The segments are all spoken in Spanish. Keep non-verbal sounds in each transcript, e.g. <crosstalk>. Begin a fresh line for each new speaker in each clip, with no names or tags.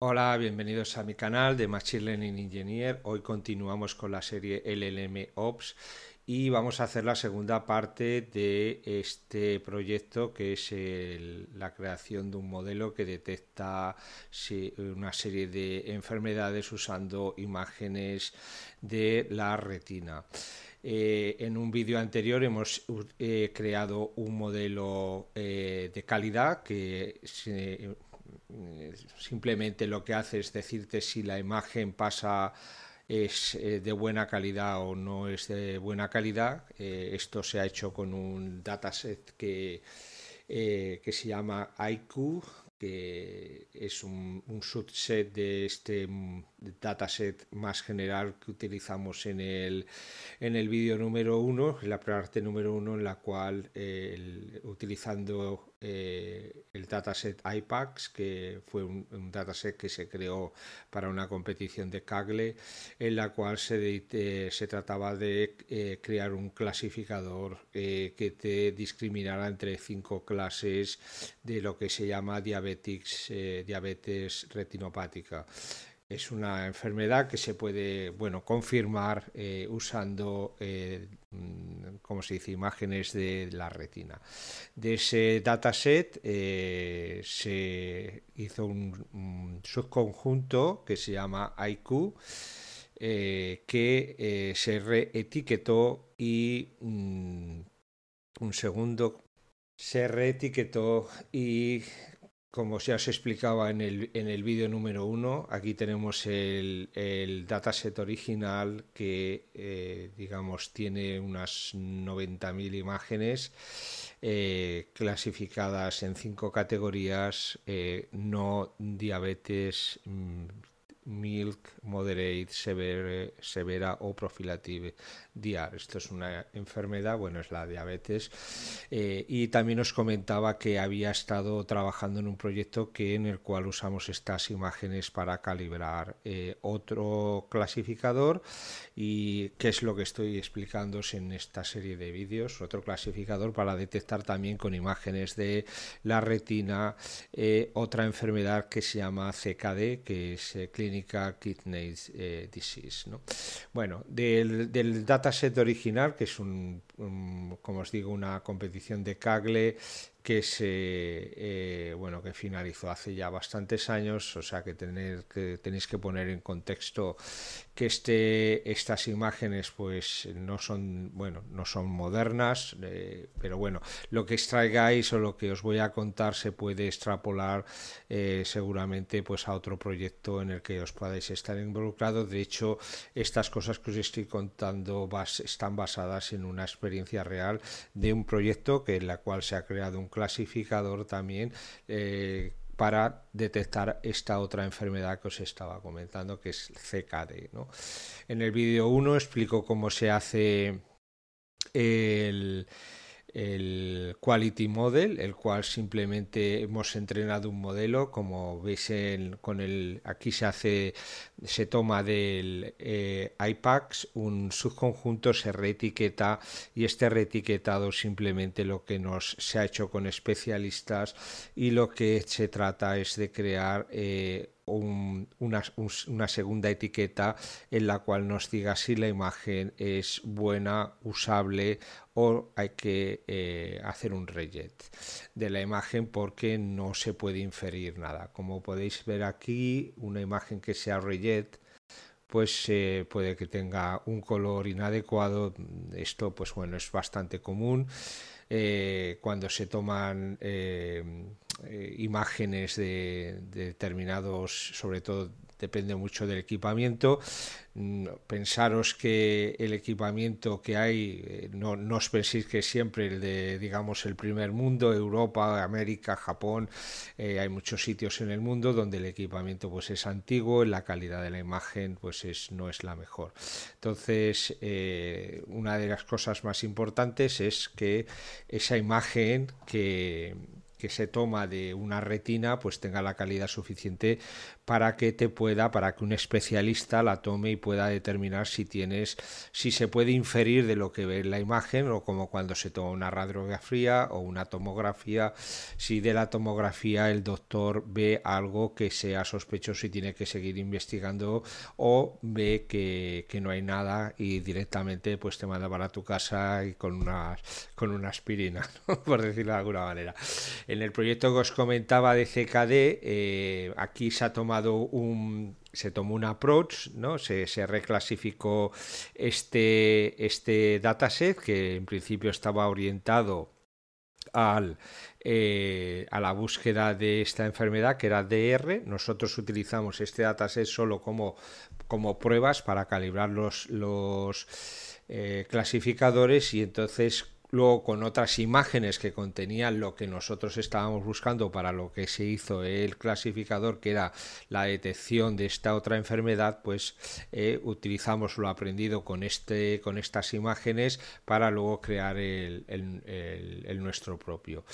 Hola, bienvenidos a mi canal de Machine Learning Engineer. Hoy continuamos con la serie LLM Ops y vamos a hacer la segunda parte de este proyecto que es la creación de un modelo que detecta una serie de enfermedades usando imágenes de la retina. Eh, en un vídeo anterior hemos eh, creado un modelo eh, de calidad que se eh, simplemente lo que hace es decirte si la imagen pasa es eh, de buena calidad o no es de buena calidad. Eh, esto se ha hecho con un dataset que, que se llama IQ, que es un, subset de este dataset más general que utilizamos en el, vídeo número uno, en la parte número uno, en la cual utilizando eh, el dataset IPAX, que fue un, dataset que se creó para una competición de Kaggle, en la cual se, eh, trataba de eh, crear un clasificador que te discriminara entre cinco clases de lo que se llama diabetes retinopática es una enfermedad que se puede bueno, confirmar eh, usando, eh, mm, como se dice?, imágenes de la retina. De ese dataset eh, se hizo un, subconjunto que se llama IQ, que se reetiquetó y mm, un segundo se reetiquetó y como ya os explicaba en el, vídeo número uno, aquí tenemos el, el dataset original que, eh, digamos, tiene unas 90.000 imágenes eh, clasificadas en cinco categorías, eh, no diabetes, mm, milk, moderate, severa o profilative diar. Esto es una enfermedad, bueno, es la diabetes. Eh, y también os comentaba que había estado trabajando en un proyecto que en el cual usamos estas imágenes para calibrar eh, otro clasificador y qué es lo que estoy explicándos en esta serie de vídeos, otro clasificador para detectar también con imágenes de la retina eh, otra enfermedad que se llama CKD, que es clínica Kidney eh, Disease. ¿no? Bueno, del, del dataset original, que es un Mm, como os digo, una competición de cagle que se eh, bueno que finalizó hace ya bastantes años, o sea que, tener, que tenéis que poner en contexto que este, estas imágenes pues no son bueno no son modernas, eh, pero bueno lo que extraigáis o lo que os voy a contar se puede extrapolar eh, seguramente pues a otro proyecto en el que os podáis estar involucrados. De hecho estas cosas que os estoy contando están basadas en una experiencia real de un proyecto que en la cual se ha creado un clasificador también eh, para detectar esta otra enfermedad que os estaba comentando, que es CKD. En el vídeo 1 explico cómo se hace el el Quality Model, el cual simplemente hemos entrenado un modelo, como veis con el aquí se hace se toma del eh, ipacs un subconjunto, se reetiqueta y este reetiquetado simplemente lo que nos se ha hecho con especialistas y lo que se trata es de crear eh, una, segunda etiqueta en la cual nos diga si la imagen es buena, usable o hay que eh, hacer un rejet de la imagen porque no se puede inferir nada. Como podéis ver aquí, una imagen que sea rejet pues eh, puede que tenga un color inadecuado. Esto, pues bueno, es bastante común eh, cuando se toman eh, imágenes de, determinados, sobre todo depende mucho del equipamiento. Mm, pensaros que el equipamiento que hay, eh, no, os penséis que siempre el de, digamos, el primer mundo, Europa, América, Japón, eh, hay muchos sitios en el mundo donde el equipamiento pues es antiguo, la calidad de la imagen pues es, no es la mejor. Entonces, una de las cosas más importantes es que esa imagen que que se toma de una retina pues tenga la calidad suficiente para que te pueda, para que un especialista la tome y pueda determinar si tienes, si se puede inferir de lo que ve en la imagen o como cuando se toma una radiografía o una tomografía, si de la tomografía el doctor ve algo que sea sospechoso y tiene que seguir investigando o ve que, no hay nada y directamente pues te manda para tu casa y con una, con una aspirina, <laughs> por decirlo de alguna manera. En el proyecto que os comentaba de CKD, eh, aquí se ha tomado un, se tomó un approach, ¿no? Se, reclasificó este, este dataset que en principio estaba orientado eh, a la búsqueda de esta enfermedad que era DR. Nosotros utilizamos este dataset solo como, como pruebas para calibrar los, eh, clasificadores y entonces luego con otras imágenes que contenían lo que nosotros estábamos buscando para lo que se hizo el clasificador, que era la detección de esta otra enfermedad, pues eh, utilizamos lo aprendido con, este, con estas imágenes para luego crear el, nuestro propio.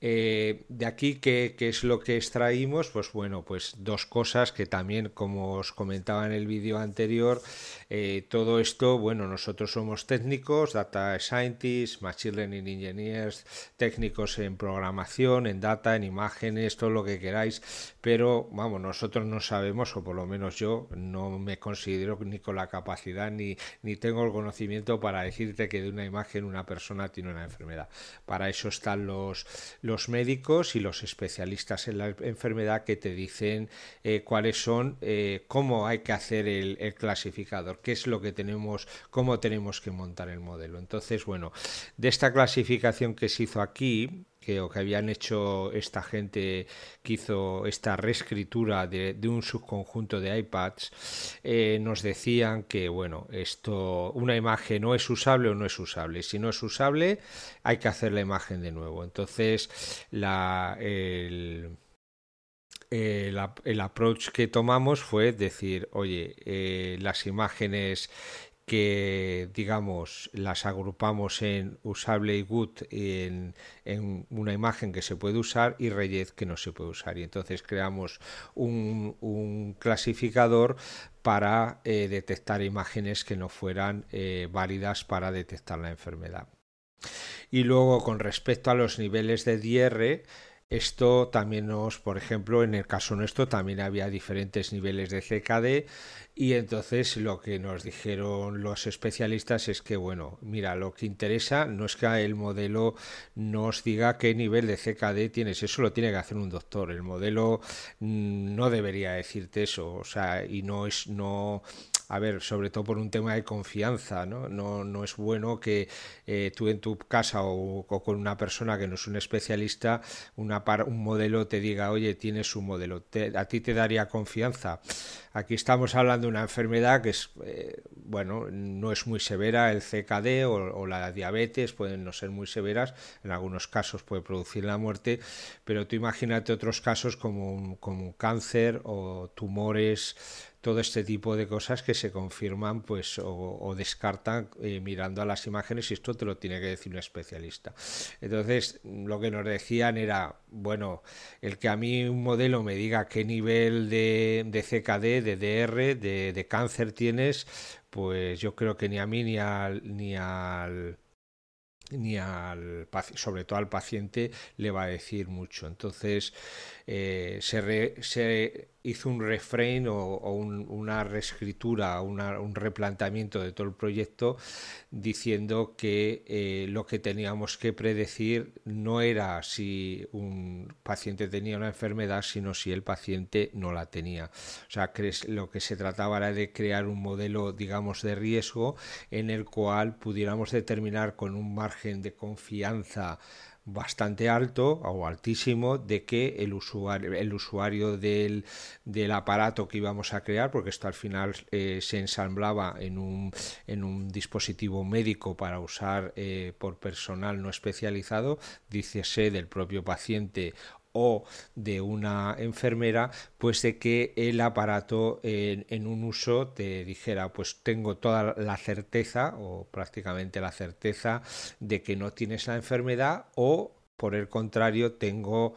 Eh, de aquí, ¿qué, es lo que extraímos? Pues bueno, pues dos cosas que también, como os comentaba en el vídeo anterior, eh, todo esto, bueno, nosotros somos técnicos, data scientists, Machine Learning Engineers, técnicos en programación, en data, en imágenes, todo lo que queráis, pero vamos, nosotros no sabemos, o por lo menos yo no me considero ni con la capacidad ni, ni tengo el conocimiento para decirte que de una imagen una persona tiene una enfermedad. Para eso están los, los médicos y los especialistas en la enfermedad que te dicen eh, cuáles son, eh, cómo hay que hacer el, el clasificador, qué es lo que tenemos, cómo tenemos que montar el modelo. Entonces, bueno, de esta clasificación que se hizo aquí, que, o que habían hecho esta gente que hizo esta reescritura de, un subconjunto de iPads, eh, nos decían que, bueno, esto, una imagen no es usable o no es usable. Si no es usable, hay que hacer la imagen de nuevo. Entonces, eh, el, approach que tomamos fue decir, oye, eh, las imágenes que, digamos, las agrupamos en usable y good en, una imagen que se puede usar y reyes que no se puede usar. Y entonces creamos un, clasificador para eh, detectar imágenes que no fueran eh, válidas para detectar la enfermedad. Y luego, con respecto a los niveles de DR, esto también nos, por ejemplo, en el caso nuestro también había diferentes niveles de CKD y entonces lo que nos dijeron los especialistas es que, bueno, mira, lo que interesa no es que el modelo nos diga qué nivel de CKD tienes, eso lo tiene que hacer un doctor, el modelo mm, no debería decirte eso, o sea, y no es, no, a ver, sobre todo por un tema de confianza, ¿no? No, es bueno que eh, tú en tu casa o, con una persona que no es un especialista, una un modelo te diga, oye, tienes un modelo, a ti te daría confianza. Aquí estamos hablando de una enfermedad que es, eh, bueno, no es muy severa, el CKD o, la diabetes pueden no ser muy severas, en algunos casos puede producir la muerte, pero tú imagínate otros casos como como cáncer o tumores todo este tipo de cosas que se confirman pues o, descartan eh, mirando a las imágenes y esto te lo tiene que decir un especialista. Entonces, lo que nos decían era, bueno, el que a mí un modelo me diga qué nivel de, de CKD, de DR, de, cáncer tienes, pues yo creo que ni a mí ni al, ni al ni al sobre todo al paciente le va a decir mucho entonces eh, se, se hizo un refrain o, una reescritura, un replanteamiento de todo el proyecto diciendo que eh, lo que teníamos que predecir no era si un paciente tenía una enfermedad, sino si el paciente no la tenía. O sea, lo que se trataba era de crear un modelo, digamos, de riesgo en el cual pudiéramos determinar con un margen de confianza bastante alto o altísimo de que el usuario, el usuario del, aparato que íbamos a crear, porque esto al final eh, se ensamblaba en un, en un dispositivo médico para usar eh, por personal no especializado, dícese del propio paciente o de una enfermera, pues de que el aparato en, un uso te dijera, pues tengo toda la certeza o prácticamente la certeza de que no tienes la enfermedad o por el contrario tengo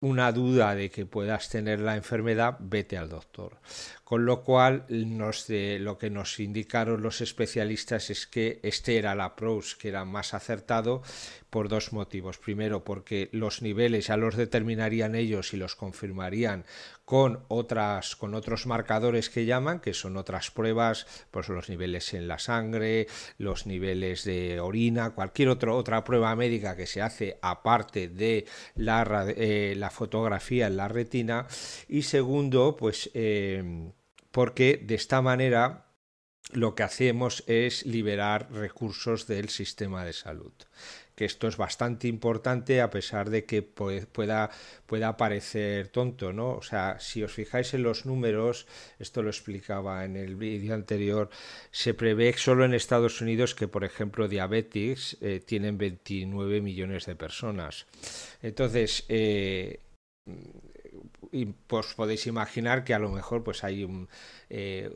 una duda de que puedas tener la enfermedad, vete al doctor. Con lo cual, eh, lo que nos indicaron los especialistas es que este era el approach que era más acertado, por dos motivos. Primero, porque los niveles ya los determinarían ellos y los confirmarían con otras con otros marcadores que llaman, que son otras pruebas, pues los niveles en la sangre, los niveles de orina, cualquier otra prueba médica que se hace aparte de la, eh, fotografía en la retina. Y segundo, pues eh, porque de esta manera lo que hacemos es liberar recursos del sistema de salud que esto es bastante importante a pesar de que pueda, pueda parecer tonto, ¿no? O sea, si os fijáis en los números, esto lo explicaba en el vídeo anterior, se prevé solo en Estados Unidos que, por ejemplo, diabetes eh, tienen 29 millones de personas. Entonces, eh, y pues podéis imaginar que a lo mejor pues hay un, eh,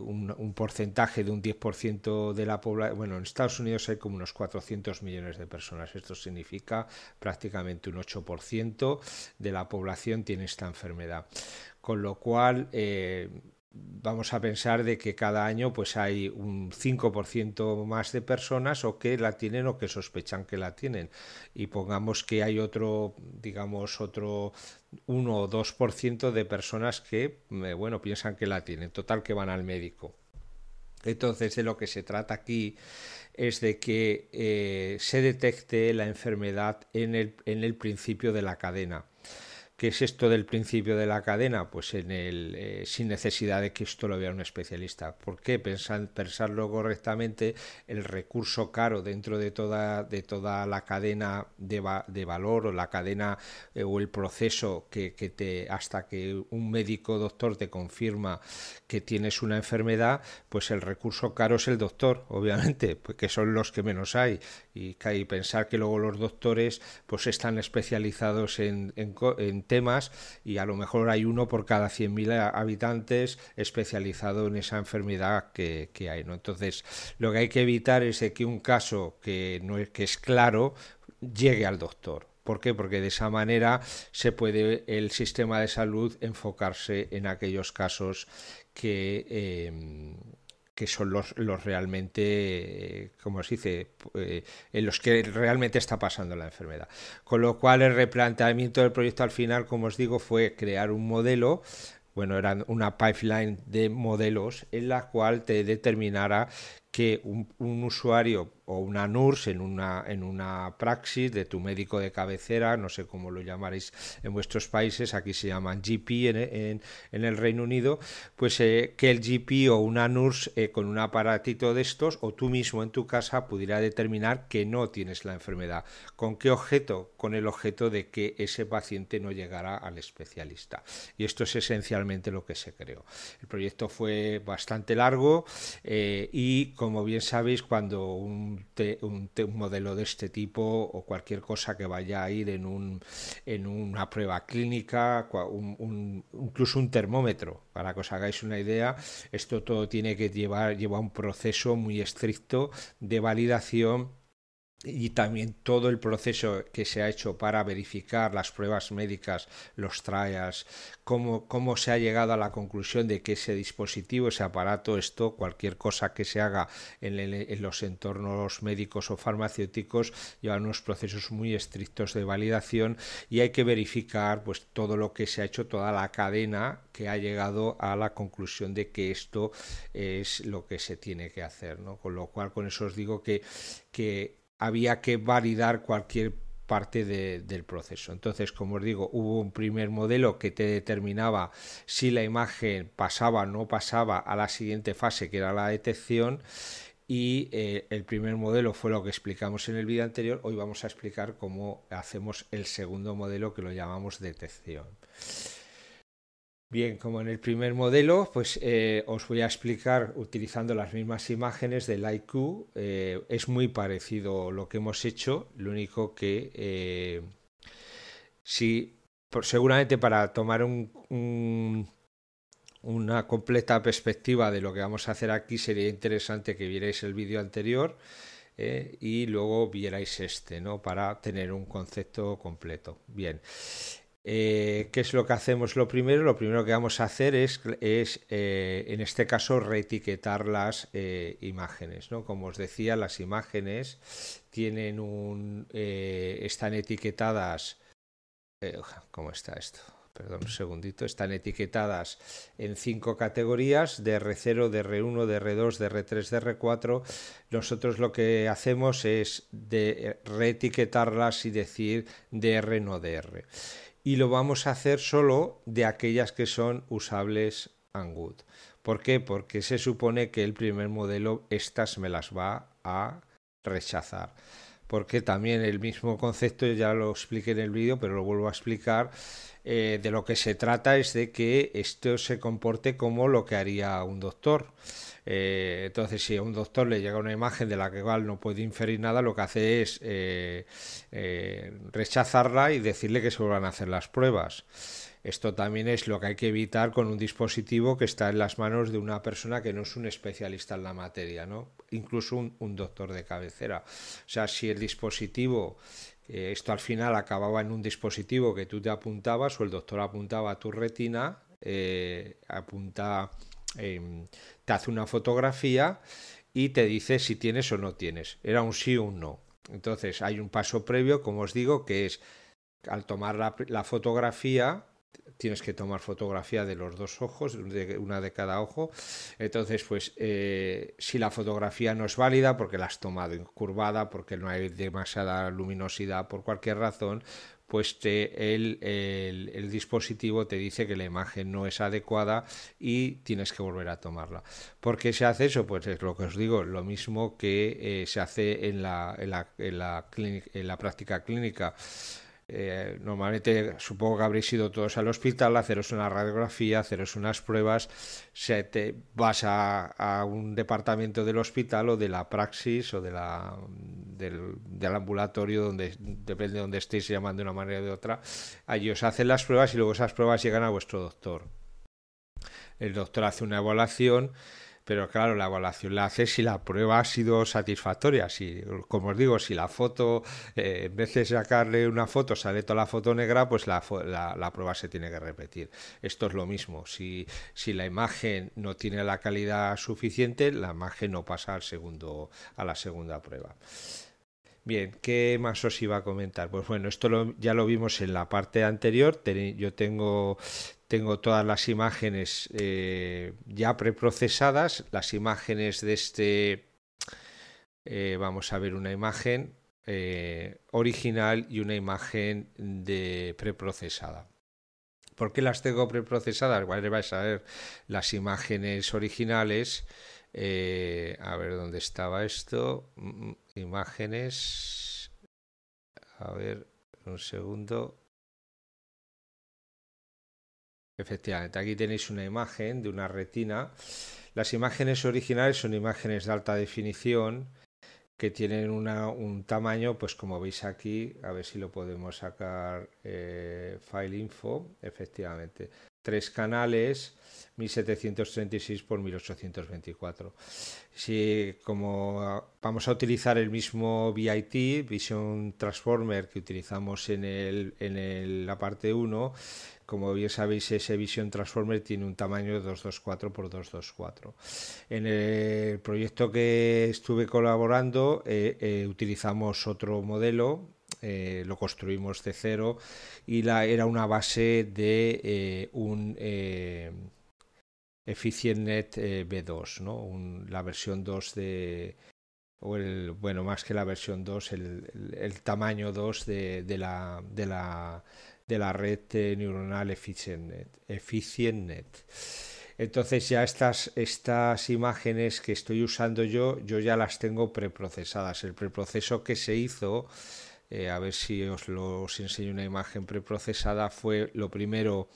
porcentaje de un 10% de la población, bueno, en Estados Unidos hay como unos 400 millones de personas, esto significa prácticamente un 8% de la población tiene esta enfermedad. Con lo cual, eh, vamos a pensar de que cada año pues hay un 5% más de personas o que la tienen o que sospechan que la tienen y pongamos que hay otro digamos otro 1 o 2% de personas que eh, bueno piensan que la tienen total que van al médico entonces de lo que se trata aquí es de que eh, se detecte la enfermedad en el principio de la cadena ¿Qué es esto del principio de la cadena? Pues en el, eh, sin necesidad de que esto lo vea un especialista. ¿Por qué? Pensar, pensarlo correctamente, el recurso caro dentro de toda, de toda la cadena de, valor o la cadena eh, o el proceso que, te, hasta que un médico doctor te confirma que tienes una enfermedad, pues el recurso caro es el doctor, <laughs> obviamente, porque que son los que menos hay. Y, pensar que luego los doctores pues están especializados en y a lo mejor hay uno por cada 100.000 habitantes especializado en esa enfermedad que, hay. ¿no? Entonces, lo que hay que evitar es que un caso que, no es, que es claro llegue al doctor. ¿Por qué? Porque de esa manera se puede el sistema de salud enfocarse en aquellos casos que... Eh, que son los, los realmente, eh, como os dice, eh, en los que realmente está pasando la enfermedad. Con lo cual el replanteamiento del proyecto al final, como os digo, fue crear un modelo bueno, era una pipeline de modelos en la cual te determinara que un, usuario o una NURS en una, en una praxis de tu médico de cabecera, no sé cómo lo llamaréis en vuestros países, aquí se llaman GP en, el Reino Unido, pues eh, que el GP o una NURS eh, con un aparatito de estos o tú mismo en tu casa pudiera determinar que no tienes la enfermedad. ¿Con qué objeto? Con el objeto de que ese paciente no llegara al especialista. Y esto es esencialmente lo que se creó. El proyecto fue bastante largo eh, y como bien sabéis, cuando un, modelo de este tipo o cualquier cosa que vaya a ir en, una prueba clínica, incluso un termómetro, para que os hagáis una idea, esto todo tiene que llevar, lleva un proceso muy estricto de validación y también todo el proceso que se ha hecho para verificar las pruebas médicas, los trials, cómo, cómo se ha llegado a la conclusión de que ese dispositivo, ese aparato, esto, cualquier cosa que se haga en, los entornos médicos o farmacéuticos, lleva unos procesos muy estrictos de validación y hay que verificar pues, todo lo que se ha hecho, toda la cadena que ha llegado a la conclusión de que esto es lo que se tiene que hacer. Con lo cual, con eso os digo que, que había que validar cualquier parte del proceso. Entonces, como os digo, hubo un primer modelo que te determinaba si la imagen pasaba o no pasaba a la siguiente fase, que era la detección, y eh, el primer modelo fue lo que explicamos en el vídeo anterior. Hoy vamos a explicar cómo hacemos el segundo modelo que lo llamamos detección. Bien, como en el primer modelo, pues eh, os voy a explicar utilizando las mismas imágenes del IQ. Eh, es muy parecido lo que hemos hecho, lo único que eh, si seguramente para tomar un, una completa perspectiva de lo que vamos a hacer aquí sería interesante que vierais el vídeo anterior y luego vierais este, ¿no? Para tener un concepto completo. Bien. Eh, ¿Qué es lo que hacemos lo primero? Lo primero que vamos a hacer es, es eh, en este caso, reetiquetar las eh, imágenes. Como os decía, las imágenes tienen un, están etiquetadas. ¿Cómo está esto? Perdón un segundito. Están etiquetadas en cinco categorías: de DR0, r 1 DR2, DR3, r 4 Nosotros lo que hacemos es reetiquetarlas y decir de DR, no DR y lo vamos a hacer solo de aquellas que son usables and ¿Por qué? Porque se supone que el primer modelo estas me las va a rechazar. Porque también el mismo concepto, ya lo expliqué en el vídeo, pero lo vuelvo a explicar, eh, de lo que se trata es de que esto se comporte como lo que haría un doctor. Eh, entonces, si a un doctor le llega una imagen de la que igual no puede inferir nada, lo que hace es eh, rechazarla y decirle que se vuelvan a hacer las pruebas. Esto también es lo que hay que evitar con un dispositivo que está en las manos de una persona que no es un especialista en la materia, ¿no? incluso un, un doctor de cabecera. O sea, si el dispositivo eh, esto al final acababa en un dispositivo que tú te apuntabas o el doctor apuntaba a tu retina, eh, apunta, em, te hace una fotografía y te dice si tienes o no tienes. Era un sí o un no. Entonces hay un paso previo, como os digo, que es al tomar la fotografía, tienes que tomar fotografía de los dos ojos, de una de cada ojo. Entonces, pues eh, si la fotografía no es válida porque la has tomado incurvada, porque no hay demasiada luminosidad, por cualquier razón, pues el, el, dispositivo te dice que la imagen no es adecuada y tienes que volver a tomarla. ¿Por qué se hace eso? Pues es lo que os digo, lo mismo que eh, se hace en la, en la, clínica, en la práctica clínica. Eh, normalmente supongo que habréis ido todos al hospital a haceros una radiografía, haceros unas pruebas, se te, vas a, un departamento del hospital o de la praxis o de la, del, ambulatorio, donde depende de donde estéis, llamando de una manera o de otra, allí os hacen las pruebas y luego esas pruebas llegan a vuestro doctor. El doctor hace una evaluación pero claro, la evaluación la hace si la prueba ha sido satisfactoria. Si, como os digo, si la foto, eh, en vez de sacarle una foto, sale toda la foto negra, pues la, prueba se tiene que repetir. Esto es lo mismo. Si, la imagen no tiene la calidad suficiente, la imagen no pasa al segundo, a la segunda prueba. Bien, ¿qué más os iba a comentar? Pues bueno, esto ya lo vimos en la parte anterior. yo tengo, tengo todas las imágenes eh, ya preprocesadas, las imágenes de este, eh, vamos a ver una imagen eh, original y una imagen de preprocesada. ¿Por qué las tengo preprocesadas? Vale, vais a ver las imágenes originales. a ver dónde estaba esto. Mm, mm, imágenes. A ver, un segundo. Efectivamente, aquí tenéis una imagen de una retina. Las imágenes originales son imágenes de alta definición que tienen un tamaño, pues como veis aquí, a ver si lo podemos sacar eh, File Info, efectivamente, tres canales, 1736 x 1824. Si como vamos a utilizar el mismo VIT, Vision Transformer que utilizamos en, el, en la parte 1, como bien sabéis, ese Vision Transformer tiene un tamaño de 224 x 224. En el proyecto que estuve colaborando eh, eh, utilizamos otro modelo, eh, lo construimos de cero y la, era una base de un... EfficientNet net V2, la versión 2 de. O el, bueno, más que la versión 2, el, tamaño 2 de, la, de la de la red neuronal EfficientNet. EfficientNet. Entonces ya estas, estas imágenes que estoy usando yo, yo ya las tengo preprocesadas. El preproceso que se hizo, eh, a ver si os, lo, enseño una imagen preprocesada, fue lo primero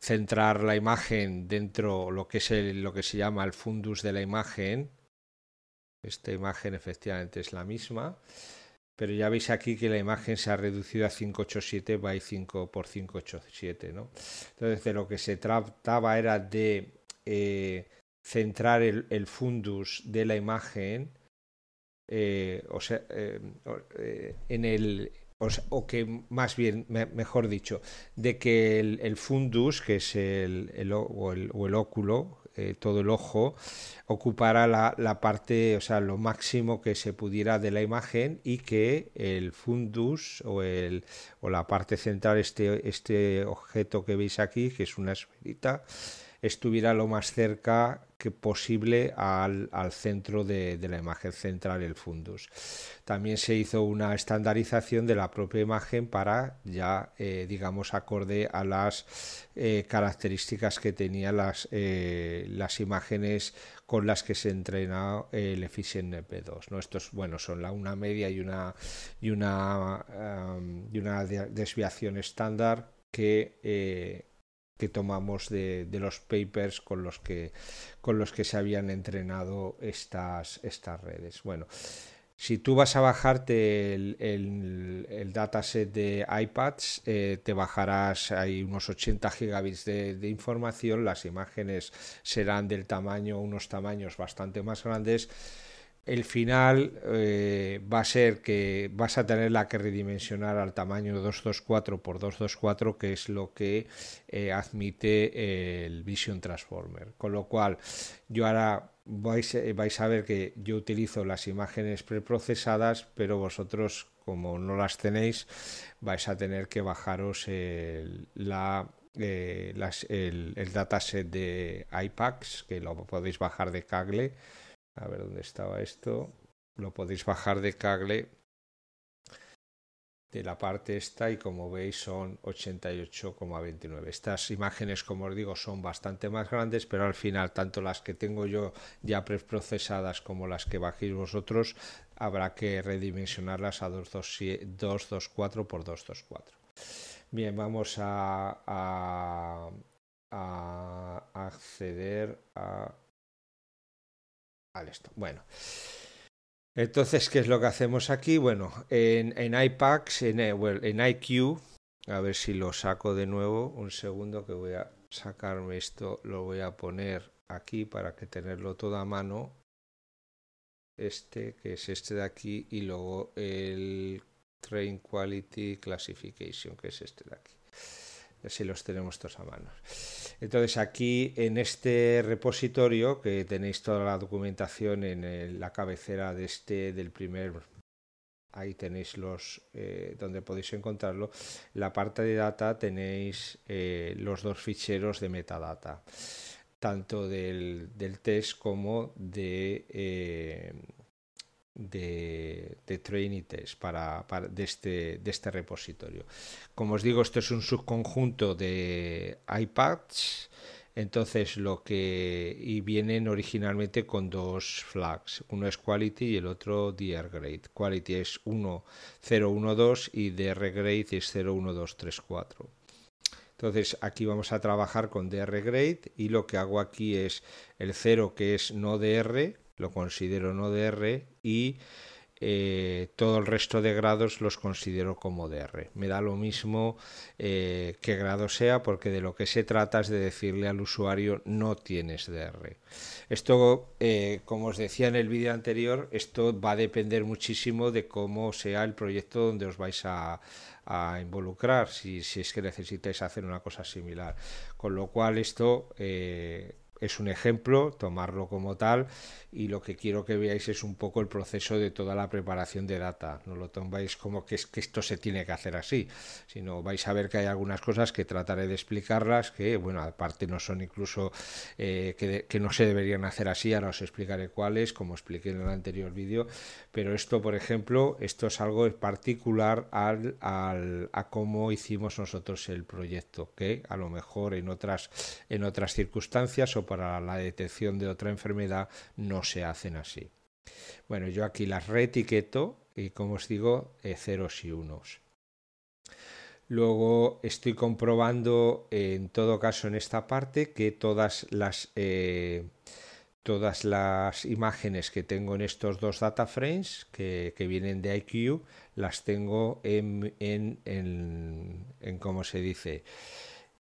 centrar la imagen dentro lo que es lo que se llama el fundus de la imagen. Esta imagen efectivamente es la misma pero ya veis aquí que la imagen se ha reducido a 587 by 5 por 587, ¿no? Entonces de lo que se trataba era de eh, centrar el, fundus de la imagen, eh, o sea, eh, en el, o, que más bien, mejor dicho, de que el, fundus, que es el, el o el óculo, eh, todo el ojo ocupará la, parte, o sea, lo máximo que se pudiera de la imagen y que el fundus o, el, o la parte central, este, este objeto que veis aquí, que es una esferita, estuviera lo más cerca que posible al, centro de, la imagen central, el fundus. También se hizo una estandarización de la propia imagen para ya, eh, digamos, acorde a las eh, características que tenían las, eh, las imágenes con las que se entrena el Efficient NP2. ¿no? Estos, bueno, son la una media y una, y una, y una desviación estándar que que tomamos de, los papers con los que, con los que se habían entrenado estas, estas redes. Bueno, si tú vas a bajarte el, el, dataset de iPads, eh, te bajarás, hay unos 80 gigabits de, de, información, las imágenes serán del tamaño, unos tamaños bastante más grandes el final eh, va a ser que vas a la que redimensionar al tamaño 224 por 224 que es lo que eh, admite eh, el Vision Transformer con lo cual yo ahora vais, a ver que yo utilizo las imágenes preprocesadas pero vosotros como no las tenéis vais a tener que bajaros el, dataset de IPAX, que lo podéis bajar de Kaggle. A ver dónde estaba esto. Lo podéis bajar de Kaggle de la parte esta y como veis son 88,29. Estas imágenes, como os digo, son bastante más grandes, pero al final tanto las que tengo yo ya preprocesadas como las que bajéis vosotros, habrá que redimensionarlas a 224 por 224. Bien, vamos a acceder a esto. Bueno. Entonces, ¿qué es lo que hacemos aquí? Bueno, en, en iPacks en, eh, en IQ, a ver si lo saco de nuevo. Un segundo que voy a sacarme esto, lo voy a poner aquí para que tenerlo todo a mano. Este, que es este de aquí, y luego el Train Quality Classification, que es este de aquí si los tenemos todos a mano. Entonces aquí en este repositorio que tenéis toda la documentación en eh, la cabecera de este del primer ahí tenéis los eh, donde podéis encontrarlo la parte de data tenéis eh, los dos ficheros de metadata tanto del, del test como de de, de para, de, este, de, este, repositorio. Como os digo, esto es un subconjunto de iPads. Entonces lo que y vienen originalmente con dos flags, uno es quality y el otro DR Quality es 1012 y DR es 01234. Entonces aquí vamos a trabajar con DR y lo que hago aquí es el 0 que es no DR, lo considero no dr y eh, todo el resto de grados los considero como DR. Me da lo mismo eh, qué grado sea porque de lo que se trata es de decirle al usuario no tienes DR. Esto, eh, como os decía en el vídeo anterior, esto va a depender muchísimo de cómo sea el proyecto donde os vais a, involucrar si, es que necesitáis hacer una cosa similar. Con lo cual esto es un ejemplo, tomarlo como tal y lo que quiero que veáis es un poco el proceso de toda la preparación de data. No lo tomáis como que, es, esto se tiene que hacer así, sino vais a ver que hay algunas cosas que trataré de explicarlas que, bueno, aparte no son incluso eh, que, que, no se deberían hacer así, ahora os explicaré cuáles, como expliqué en el anterior vídeo, pero esto, por ejemplo, esto es algo particular al, al, a cómo hicimos nosotros el proyecto, que a lo mejor en otras, en otras circunstancias o para la detección de otra enfermedad no se hacen así. Bueno, yo aquí las reetiqueto y como os digo, eh, ceros y unos. Luego estoy comprobando eh, en todo caso en esta parte que todas las, eh, todas las imágenes que tengo en estos dos data frames que, vienen de IQ las tengo en, en, en ¿cómo se dice?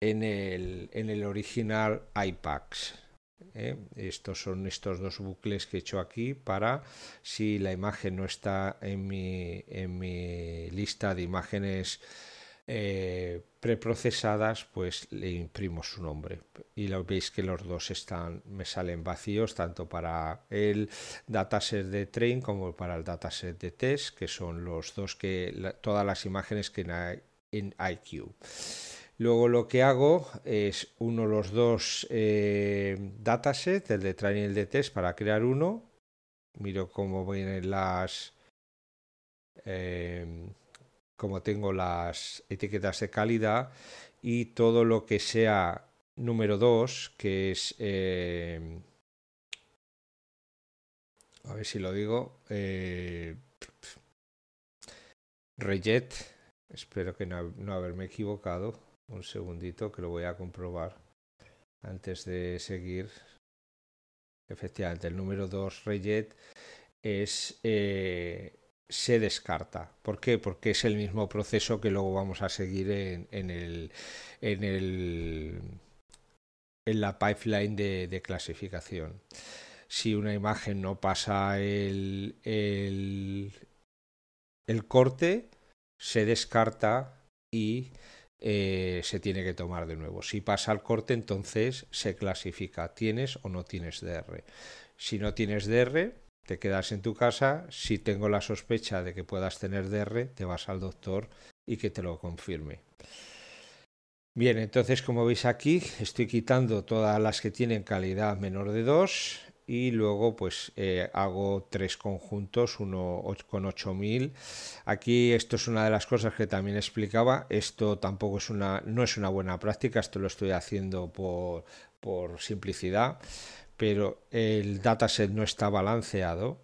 en el, original IPAX. ¿eh? Estos son estos dos bucles que he hecho aquí para si la imagen no está en mi, en mi lista de imágenes eh, preprocesadas, pues le imprimo su nombre. Y lo veis que los dos están, me salen vacíos, tanto para el dataset de train como para el dataset de test, que son los dos que todas las imágenes que hay en IQ. Luego lo que hago es uno los dos eh, datasets, el de training y el de test, para crear uno. Miro cómo vienen las... Em, como tengo las etiquetas de calidad y todo lo que sea número dos, que es... Em, a ver si lo digo. Eh, reject. Espero que no haberme equivocado. Un segundito que lo voy a comprobar antes de seguir. Efectivamente, el número 2 rejet es eh, se descarta. ¿Por qué? Porque es el mismo proceso que luego vamos a seguir en, el, en, en la pipeline de, clasificación. Si una imagen no pasa el, el, el corte, se descarta y eh, se tiene que tomar de nuevo. Si pasa el corte, entonces se clasifica, tienes o no tienes DR. Si no tienes DR, te quedas en tu casa. Si tengo la sospecha de que puedas tener DR, te vas al doctor y que te lo confirme. Bien, entonces como veis aquí, estoy quitando todas las que tienen calidad menor de 2 y luego pues eh, hago tres conjuntos, uno con 8000. Aquí esto es una de las cosas que también explicaba, esto tampoco es una, no es una buena práctica, esto lo estoy haciendo por, por simplicidad, pero el dataset no está balanceado,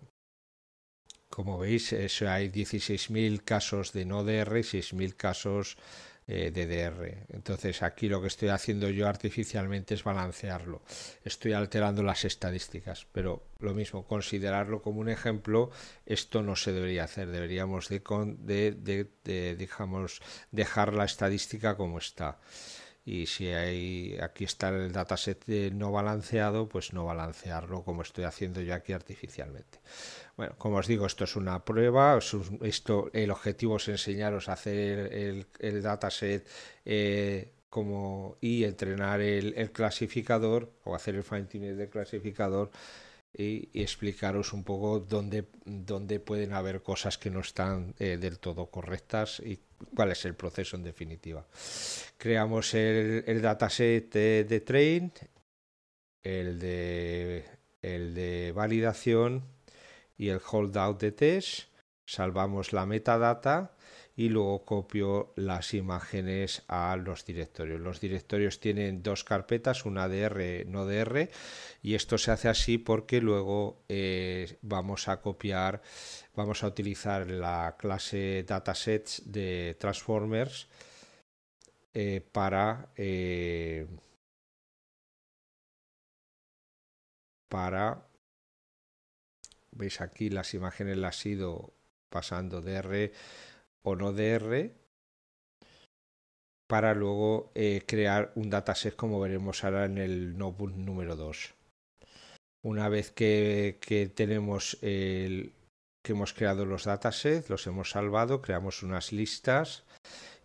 como veis, eso hay 16.000 casos de no DR y 6.000 casos eh, DDR. Entonces aquí lo que estoy haciendo yo artificialmente es balancearlo. Estoy alterando las estadísticas, pero lo mismo, considerarlo como un ejemplo, esto no se debería hacer. Deberíamos dejar la estadística como está. Y si hay, aquí está el dataset eh, no balanceado, pues no balancearlo como estoy haciendo yo aquí artificialmente. Bueno, como os digo, esto es una prueba. Esto, el objetivo es enseñaros a hacer el, dataset eh, y entrenar el, clasificador o hacer el fine tuning del clasificador y, explicaros un poco dónde, pueden haber cosas que no están eh, del todo correctas y cuál es el proceso en definitiva. Creamos el, el dataset de, train, el el de validación y el holdout de test, salvamos la metadata y luego copio las imágenes a los directorios. Los directorios tienen dos carpetas, una DR, no R, y esto se hace así porque luego eh, vamos a copiar, vamos a utilizar la clase datasets de Transformers eh, para eh, veis aquí las imágenes las he ido pasando R o no R para luego eh, crear un dataset como veremos ahora en el notebook número 2. Una vez que, tenemos que hemos creado los datasets, los hemos salvado, creamos unas listas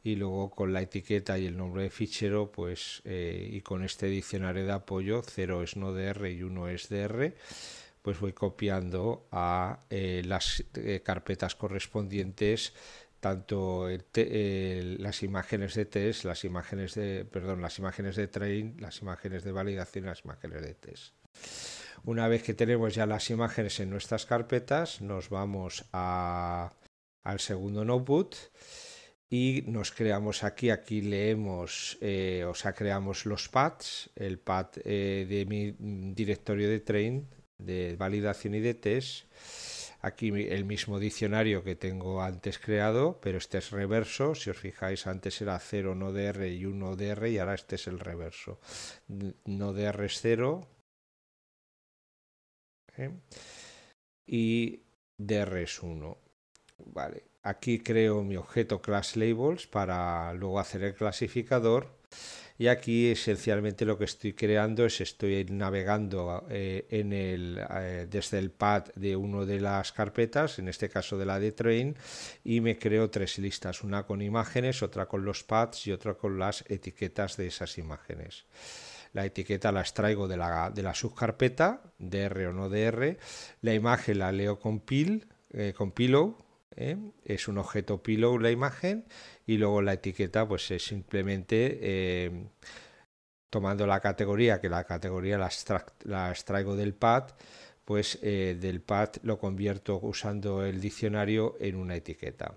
y luego con la etiqueta y el nombre de fichero, pues eh, y con este diccionario de apoyo, 0 es no R y 1 es R, pues voy copiando a eh, las eh, carpetas correspondientes tanto las imágenes de test, las imágenes de, perdón, las imágenes de train, las imágenes de validación las imágenes de test. Una vez que tenemos ya las imágenes en nuestras carpetas, nos vamos a, al segundo notebook y nos creamos aquí, aquí leemos, eh, o sea, creamos los pads, el pad de mi directorio de train, de validación y de test. Aquí el mismo diccionario que tengo antes creado, pero este es reverso. Si os fijáis, antes era 0 no DR y 1 DR y ahora este es el reverso. No DR es 0. ¿Eh? Y DR es 1. Vale. Aquí creo mi objeto class labels para luego hacer el clasificador y aquí esencialmente lo que estoy creando es estoy navegando eh, en el, eh, desde el pad de una de las carpetas, en este caso de la de Train, y me creo tres listas, una con imágenes, otra con los pads y otra con las etiquetas de esas imágenes la etiqueta la extraigo de la, de la subcarpeta, DR o no DR, la imagen la leo con pil, eh, ¿eh? es un objeto pillow la imagen y luego la etiqueta pues es simplemente eh, tomando la categoría que la categoría la, extraigo del pad pues eh, del pad lo convierto usando el diccionario en una etiqueta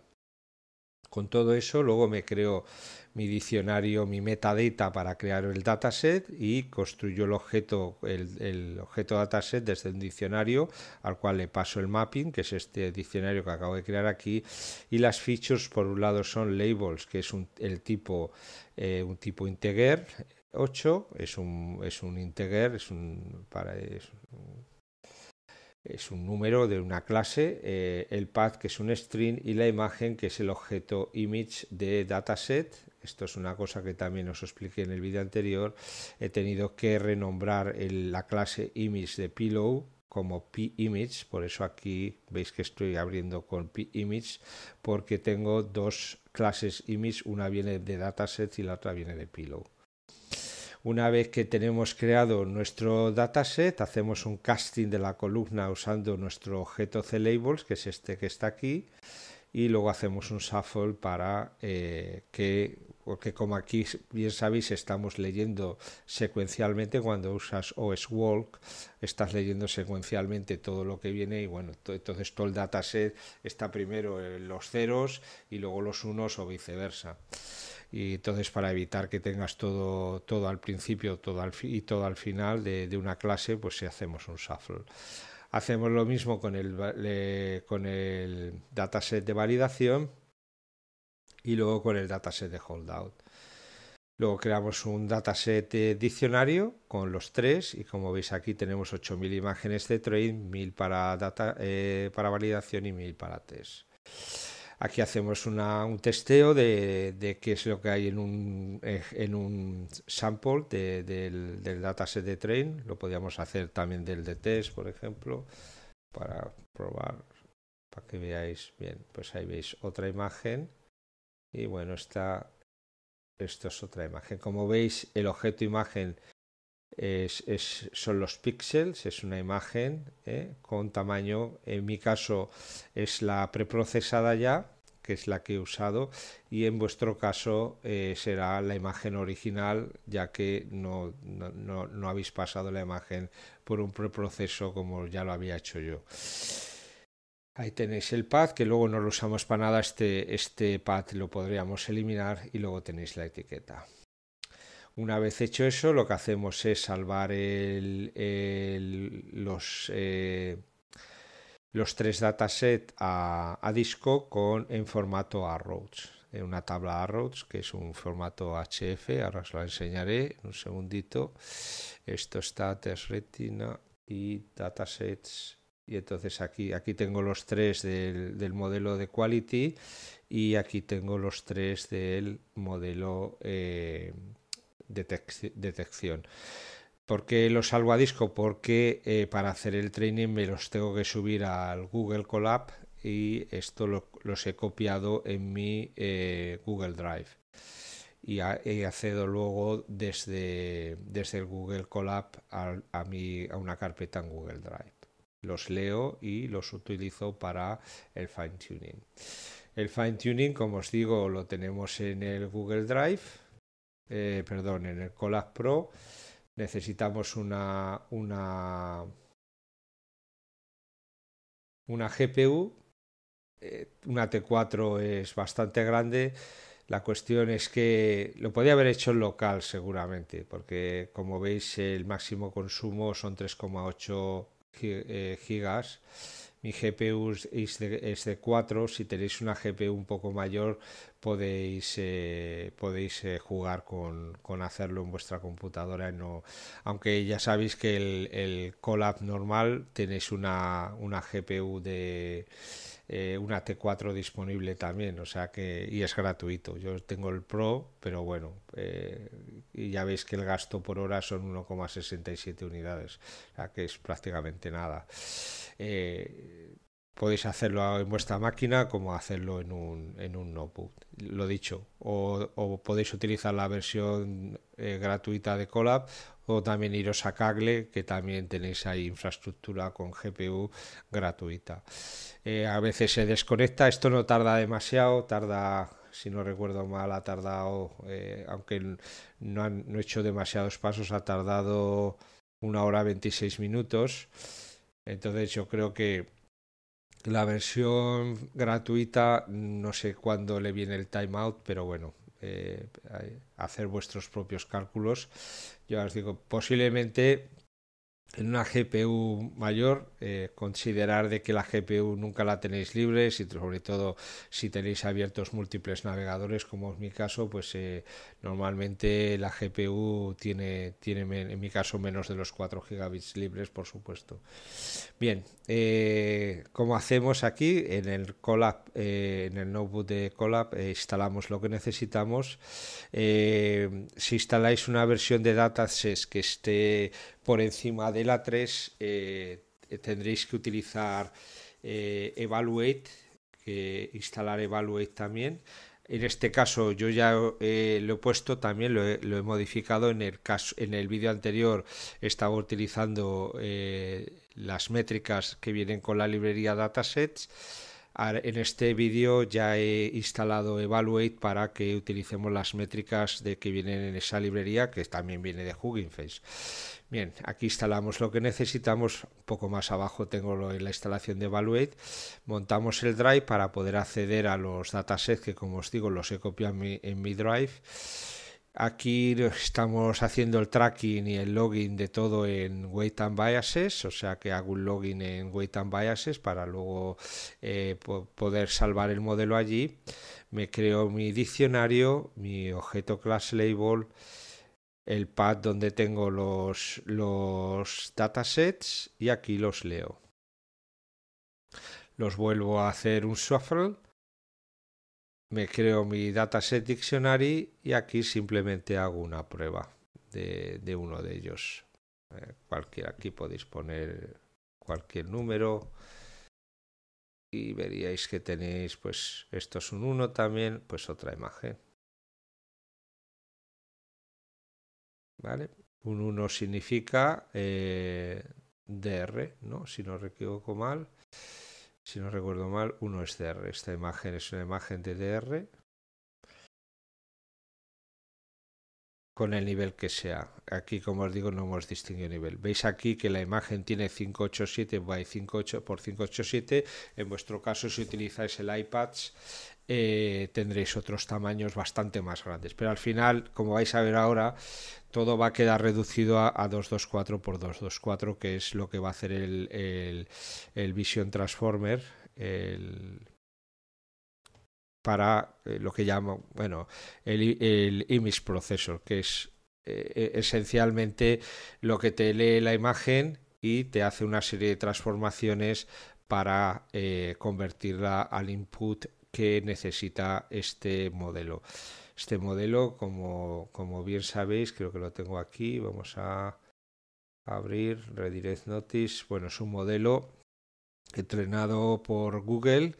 con todo eso, luego me creo mi diccionario, mi metadata para crear el dataset y construyo el objeto, el, objeto dataset desde un diccionario al cual le paso el mapping, que es este diccionario que acabo de crear aquí, y las features por un lado son labels, que es un, el tipo, eh, un tipo integer, 8 es un, es un integer, es un, para, es un es un número de una clase, eh, el path que es un string y la imagen que es el objeto image de dataset. Esto es una cosa que también os expliqué en el vídeo anterior. He tenido que renombrar la clase image de pillow como pImage, por eso aquí veis que estoy abriendo con pImage porque tengo dos clases image, una viene de dataset y la otra viene de pillow. Una vez que tenemos creado nuestro dataset, hacemos un casting de la columna usando nuestro objeto CLabels, que es este que está aquí, y luego hacemos un shuffle para eh, que, porque como aquí bien sabéis estamos leyendo secuencialmente, cuando usas OS Walk estás leyendo secuencialmente todo lo que viene y bueno, entonces todo el dataset está primero en los ceros y luego los unos o viceversa y entonces para evitar que tengas todo, todo al principio todo al y todo al final de, una clase, pues si hacemos un shuffle. Hacemos lo mismo con el, con el dataset de validación y luego con el dataset de holdout. Luego creamos un dataset diccionario con los tres y como veis aquí tenemos 8.000 imágenes de trade 1.000 para, data, eh, para validación y 1.000 para test. Aquí hacemos un testeo de, qué es lo que hay en un, eh, en un sample del, del, dataset de train. Lo podríamos hacer también del de test, por ejemplo, para probar, para que veáis bien. Pues ahí veis otra imagen. Y bueno, esta, esto es otra imagen. Como veis, el objeto imagen es, son los píxeles, es una imagen ¿eh? con tamaño, en mi caso es la preprocesada ya, que es la que he usado, y en vuestro caso eh, será la imagen original, ya que no, habéis pasado la imagen por un preproceso como ya lo había hecho yo. Ahí tenéis el pad, que luego no lo usamos para nada, este, este pad lo podríamos eliminar y luego tenéis la etiqueta. Una vez hecho eso, lo que hacemos es salvar los, eh, los tres datasets a, disco con, en formato Arrows, en eh, una tabla Arrows, que es un formato HF, ahora os lo enseñaré un segundito. Esto está test retina y datasets. Y entonces aquí, aquí tengo los tres del, modelo de quality y aquí tengo los tres del modelo... Eh, detección. ¿Por qué los salgo a disco? Porque eh, para hacer el training me los tengo que subir al Google Colab y esto los he copiado en mi eh, Google Drive. Y, accedo luego desde, desde el Google Colab a, a, mi, a una carpeta en Google Drive. Los leo y los utilizo para el fine tuning. El fine tuning, como os digo, lo tenemos en el Google Drive eh, perdón, en el Colab Pro necesitamos una, una, una GPU. Eh, una T4 es bastante grande. La cuestión es que lo podía haber hecho en local seguramente, porque como veis el máximo consumo son 3,8 eh, gigas mi GPU es de, 4, si tenéis una GPU un poco mayor podéis, eh, podéis eh, jugar con, hacerlo en vuestra computadora. No, aunque ya sabéis que el, el Colab normal tenéis una, una GPU de eh, una T4 disponible también, o sea que, y es gratuito. Yo tengo el Pro, pero bueno, eh, y ya veis que el gasto por hora son 1,67 unidades, o sea que es prácticamente nada. Eh, podéis hacerlo en vuestra máquina como hacerlo en un, en notebook. Lo dicho, o, podéis utilizar la versión gratuita de Colab o también iros a Cagle, que también tenéis ahí infraestructura con GPU gratuita. Eh, a veces se desconecta, esto no tarda demasiado, tarda, si no recuerdo mal, ha tardado, eh, aunque no han no he hecho demasiados pasos, ha tardado una hora 26 minutos. Entonces yo creo que la versión gratuita, no sé cuándo le viene el timeout, pero bueno, eh, hacer vuestros propios cálculos. Yo os digo, posiblemente en una GPU mayor, eh, considerar de que la GPU nunca la tenéis libre, y sobre todo si tenéis abiertos múltiples navegadores, como es mi caso, pues eh, normalmente la GPU tiene, tiene, en mi caso, menos de los 4 gigabits libres, por supuesto. Bien, eh, como hacemos aquí, en el Colab, en el notebook de Colab, instalamos lo que necesitamos. si instaláis una versión de datasets que esté por encima de la 3 eh, eh, tendréis que utilizar eh, Evaluate, que instalar Evaluate también. En este caso yo ya lo he puesto, también lo he, modificado. En el, caso, en el vídeo anterior estaba utilizando las métricas que vienen con la librería datasets. En este vídeo ya he instalado Evaluate para que utilicemos las métricas de que vienen en esa librería, que también viene de Hugging Face. Bien, aquí instalamos lo que necesitamos, un poco más abajo tengo lo, la instalación de Evaluate, montamos el Drive para poder acceder a los datasets que como os digo los he copiado en mi, Drive. Aquí estamos haciendo el tracking y el login de todo en Weight and Biases, o sea que hago un login en Weight and Biases para luego eh, poder salvar el modelo allí. Me creo mi diccionario, mi objeto class label el pad donde tengo los, los datasets y aquí los leo. Los vuelvo a hacer un shuffle, me creo mi dataset dictionary y aquí simplemente hago una prueba de, uno de ellos. Eh, cualquier, aquí podéis poner cualquier número y veríais que tenéis pues esto es un 1 también, pues otra imagen. Un 1 significa eh, DR, ¿no? Si no recuerdo mal, si no recuerdo mal, 1 es DR. Esta imagen es una imagen de DR con el nivel que sea. Aquí, como os digo, no hemos distinguido nivel. Veis aquí que la imagen tiene 587 by 58 por 587. En vuestro caso, si utilizáis el iPad, eh, tendréis otros tamaños bastante más grandes. Pero al final, como vais a ver ahora, todo va a quedar reducido a, 224 por 224, que es lo que va a hacer el, Vision Transformer. para eh, lo que llamo, bueno, el, el image processor, que es eh, esencialmente lo que te lee la imagen y te hace una serie de transformaciones para convertirla al input que necesita este modelo. Este modelo, como, como bien sabéis, creo que lo tengo aquí, vamos a abrir redirect notice. Bueno, es un modelo entrenado por Google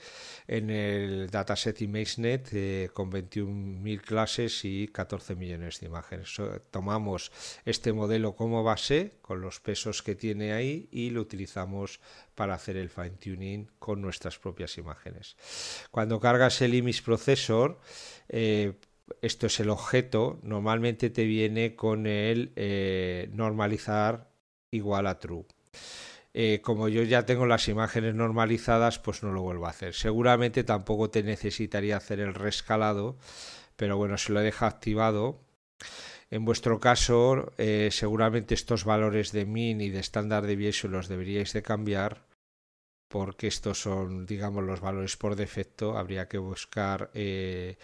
en el dataset ImageNet eh, con 21.000 clases y 14 millones de imágenes. tomamos este modelo como base con los pesos que tiene ahí y lo utilizamos para hacer el fine tuning con nuestras propias imágenes. Cuando cargas el image processor, eh, esto es el objeto, normalmente te viene con el eh, normalizar igual a true. Eh, como yo ya tengo las imágenes normalizadas, pues no lo vuelvo a hacer. Seguramente tampoco te necesitaría hacer el rescalado, pero bueno, si lo deja activado, en vuestro caso, eh, seguramente estos valores de min y de estándar de deviation los deberíais de cambiar porque estos son, digamos, los valores por defecto. Habría que buscar, eh,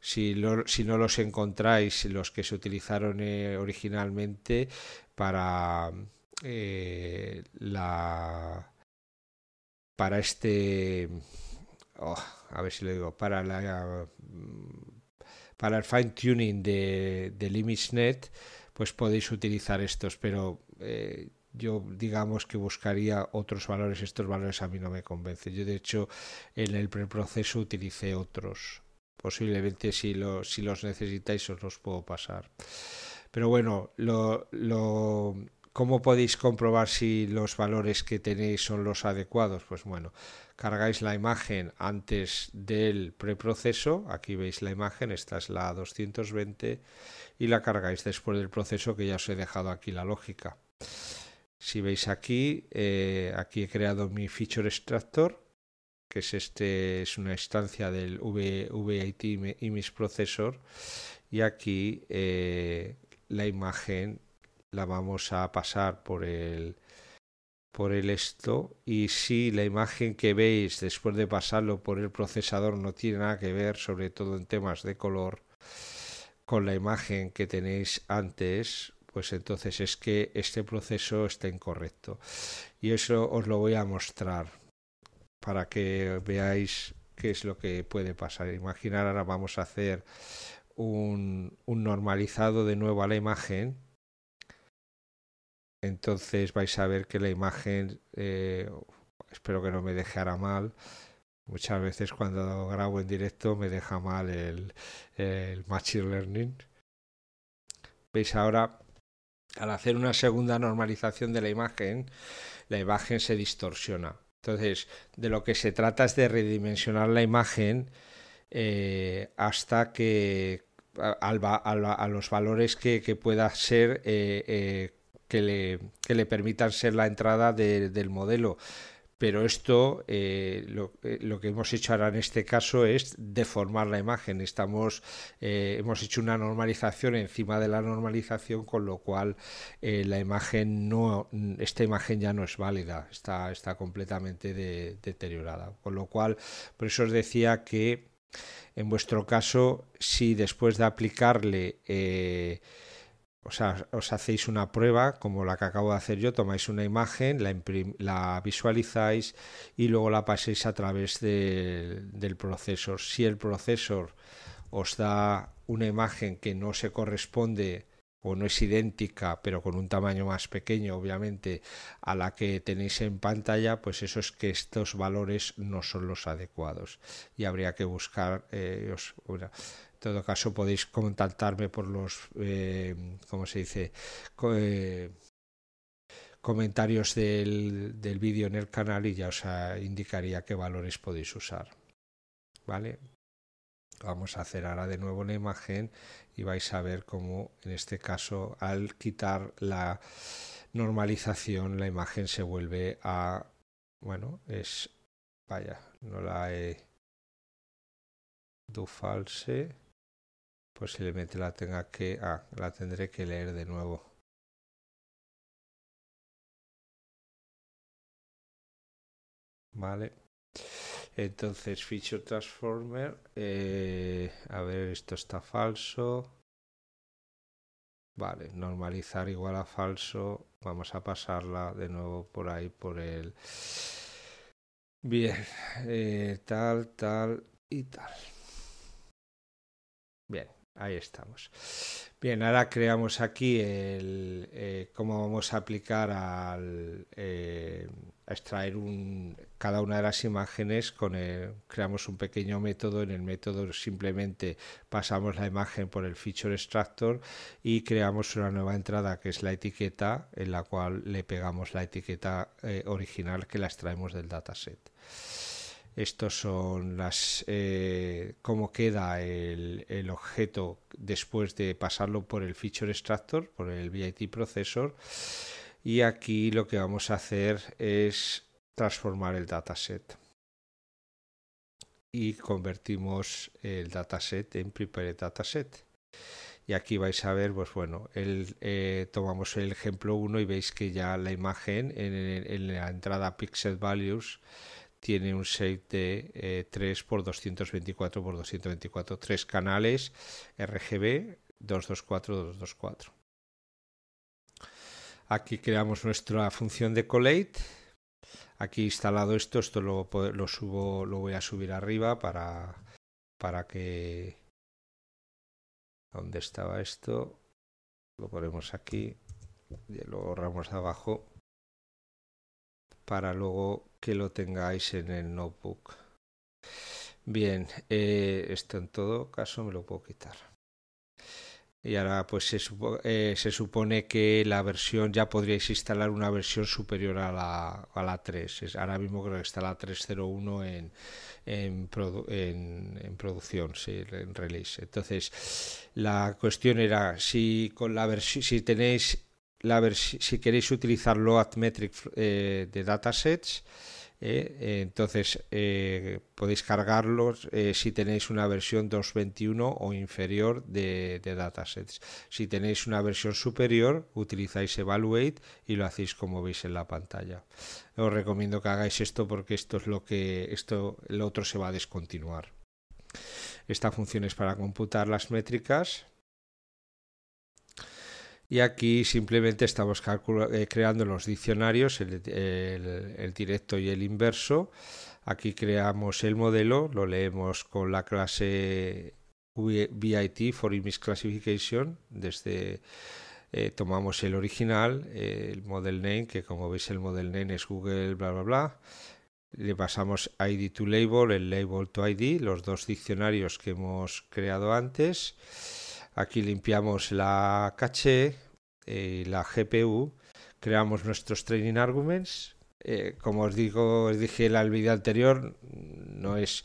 si, no los encontráis, los que se utilizaron originalmente para eh, la para este oh, a ver si lo digo para la para el fine tuning de, de net pues podéis utilizar estos pero eh, yo digamos que buscaría otros valores estos valores a mí no me convencen yo de hecho en el preproceso utilicé otros posiblemente si, lo, si los necesitáis os los puedo pasar pero bueno lo, lo ¿Cómo podéis comprobar si los valores que tenéis son los adecuados? Pues bueno, cargáis la imagen antes del preproceso, aquí veis la imagen, esta es la 220, y la cargáis después del proceso que ya os he dejado aquí la lógica. Si veis aquí, eh, aquí he creado mi feature extractor, que es, este, es una instancia del VIT y mis Processor, y aquí eh, la imagen la vamos a pasar por el por el esto y si la imagen que veis después de pasarlo por el procesador no tiene nada que ver sobre todo en temas de color con la imagen que tenéis antes pues entonces es que este proceso está incorrecto y eso os lo voy a mostrar para que veáis qué es lo que puede pasar imaginar ahora vamos a hacer un, un normalizado de nuevo a la imagen entonces vais a ver que la imagen, eh, espero que no me dejara mal, muchas veces cuando grabo en directo me deja mal el, Machine Learning. Veis ahora, al hacer una segunda normalización de la imagen, la imagen se distorsiona. Entonces, de lo que se trata es de redimensionar la imagen eh, hasta que a los valores que, pueda ser eh, que le, que le permitan ser la entrada del modelo. Pero esto, eh, eh, lo, que hemos hecho ahora en este caso es deformar la imagen. Estamos, eh, hemos hecho una normalización encima de la normalización, con lo cual la imagen no, esta imagen ya no es válida, está, está completamente deteriorada. Con lo cual, por eso os decía que en vuestro caso, si después de aplicarle o sea, os hacéis una prueba como la que acabo de hacer yo, tomáis una imagen, la, visualizáis y luego la paséis a través del procesor. Si el procesor os da una imagen que no se corresponde o no es idéntica, pero con un tamaño más pequeño, obviamente, a la que tenéis en pantalla, pues eso es que estos valores no son los adecuados y habría que buscar, eh, os, en todo caso podéis contactarme por los, eh, se dice? Eh, comentarios del, vídeo en el canal y ya os indicaría qué valores podéis usar. ¿Vale? Vamos a hacer ahora de nuevo la imagen y vais a ver cómo en este caso al quitar la normalización la imagen se vuelve a... Bueno, es... Vaya, no la he... Do false posiblemente la tenga que ah, la tendré que leer de nuevo vale entonces feature transformer eh, a ver esto está falso vale normalizar igual a falso vamos a pasarla de nuevo por ahí por el bien eh, tal tal y tal bien Ahí estamos. Bien, ahora creamos aquí eh, cómo vamos a aplicar al eh, a extraer cada una de las imágenes. Con creamos un pequeño método. En el método simplemente pasamos la imagen por el feature extractor y creamos una nueva entrada que es la etiqueta, en la cual le pegamos la etiqueta eh, original que la extraemos del dataset. Estos son las eh, cómo queda el, objeto después de pasarlo por el feature extractor, por el VIT processor. Y aquí lo que vamos a hacer es transformar el dataset. Y convertimos el dataset en prepared dataset. Y aquí vais a ver, pues bueno, el, eh, tomamos el ejemplo 1 y veis que ya la imagen en la entrada pixel values tiene un shape de 3 x 224 por 224, tres canales RGB 224 224. Aquí creamos nuestra función de collate. Aquí instalado esto, esto lo, lo subo, lo voy a subir arriba para para que ¿Dónde estaba esto? Lo ponemos aquí y lo ahorramos abajo para luego que lo tengáis en el notebook. Bien, eh, esto en todo caso me lo puedo quitar. Y ahora pues eh, se, supone que la versión ya podríais instalar una versión superior a la, a la 3. ahora mismo creo que está la 3.01 en, en, producción, si en release. Entonces la cuestión era si con la versión, si tenéis si queréis utilizar load metric eh, de datasets, eh, entonces eh, podéis cargarlos si tenéis una versión 2.21 o inferior de, de, datasets. Si tenéis una versión superior, utilizáis evaluate y lo hacéis como veis en la pantalla. Os recomiendo que hagáis esto porque esto es lo que esto, el otro se va a descontinuar. Esta función es para computar las métricas y aquí simplemente estamos eh, creando los diccionarios, el, directo y el inverso. Aquí creamos el modelo, lo leemos con la clase VIT for Image Classification. Desde eh, tomamos el original, el model name, que como veis el model name es Google, bla bla bla. Le pasamos ID to label, el label to ID, los dos diccionarios que hemos creado antes Aquí limpiamos la caché, y eh, la GPU, creamos nuestros training arguments. Eh, como os digo, os dije en el vídeo anterior, no es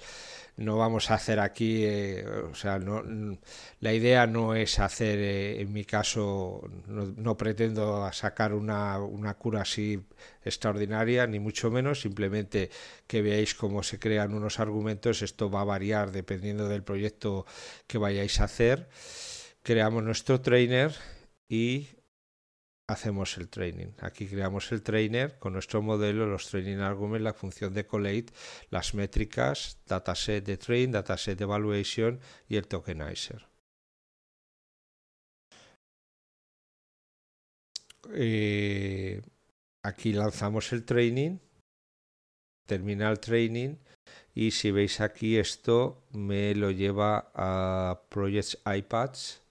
no vamos a hacer aquí, eh, o sea, no, la idea no es hacer, en mi caso, no, pretendo sacar una, una, cura así extraordinaria, ni mucho menos, simplemente que veáis cómo se crean unos argumentos, esto va a variar dependiendo del proyecto que vayáis a hacer creamos nuestro trainer y hacemos el training. Aquí creamos el trainer con nuestro modelo, los training arguments, la función de collate, las métricas, dataset de train, dataset de evaluation y el tokenizer. Eh, aquí lanzamos el training, terminal training y si veis aquí esto me lo lleva a Projects iPads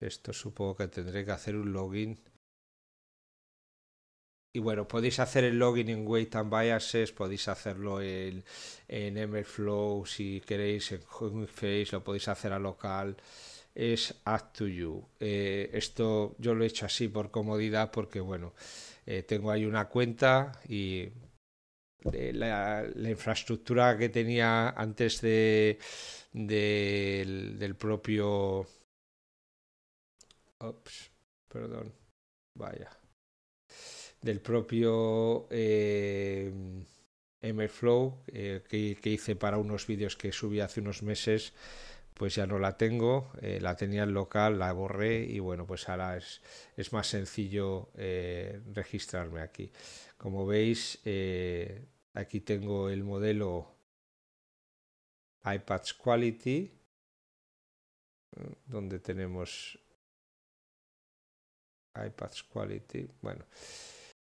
esto supongo que tendré que hacer un login. Y bueno, podéis hacer el login en Wait and Biases, podéis hacerlo en, en si queréis, en Homeface, lo podéis hacer a local. Es up to you. Eh, esto yo lo he hecho así por comodidad porque, bueno, eh, tengo ahí una cuenta y eh, la, infraestructura que tenía antes de, del, propio Ups, perdón. Vaya. Del propio eh, eh que, hice para unos vídeos que subí hace unos meses. Pues ya no la tengo, eh, la tenía en local, la borré y bueno, pues ahora es, es más sencillo eh, registrarme aquí. Como veis, aquí tengo el modelo iPads Quality, donde tenemos iPads Quality. Bueno,